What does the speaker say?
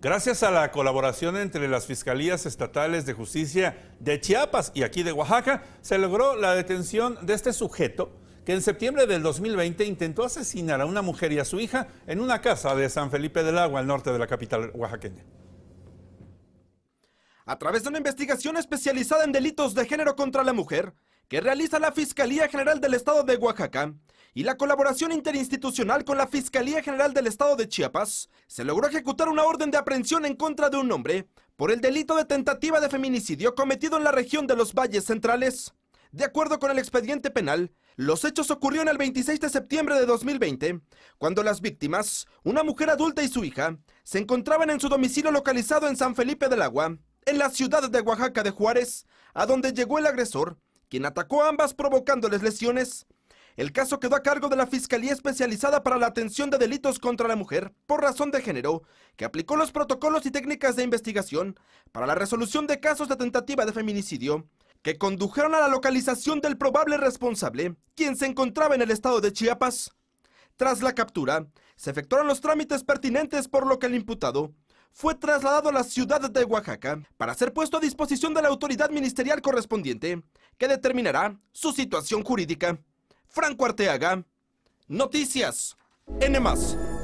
Gracias a la colaboración entre las Fiscalías Estatales de Justicia de Chiapas y aquí de Oaxaca, se logró la detención de este sujeto que en septiembre del 2020 intentó asesinar a una mujer y a su hija en una casa de San Felipe del Agua, al norte de la capital oaxaqueña. A través de una investigación especializada en delitos de género contra la mujer, que realiza la Fiscalía General del Estado de Oaxaca, y la colaboración interinstitucional con la Fiscalía General del Estado de Chiapas, se logró ejecutar una orden de aprehensión en contra de un hombre por el delito de tentativa de feminicidio cometido en la región de los Valles Centrales. De acuerdo con el expediente penal, los hechos ocurrieron el 26 de septiembre de 2020, cuando las víctimas, una mujer adulta y su hija, se encontraban en su domicilio localizado en San Felipe del Agua, en la ciudad de Oaxaca de Juárez, a donde llegó el agresor, quien atacó a ambas provocándoles lesiones. El caso quedó a cargo de la Fiscalía Especializada para la Atención de Delitos contra la Mujer por razón de género, que aplicó los protocolos y técnicas de investigación para la resolución de casos de tentativa de feminicidio, que condujeron a la localización del probable responsable, quien se encontraba en el estado de Chiapas. Tras la captura, se efectuaron los trámites pertinentes por lo que el imputado fue trasladado a la ciudad de Oaxaca para ser puesto a disposición de la autoridad ministerial correspondiente, que determinará su situación jurídica. Franco Arteaga, Noticias N+.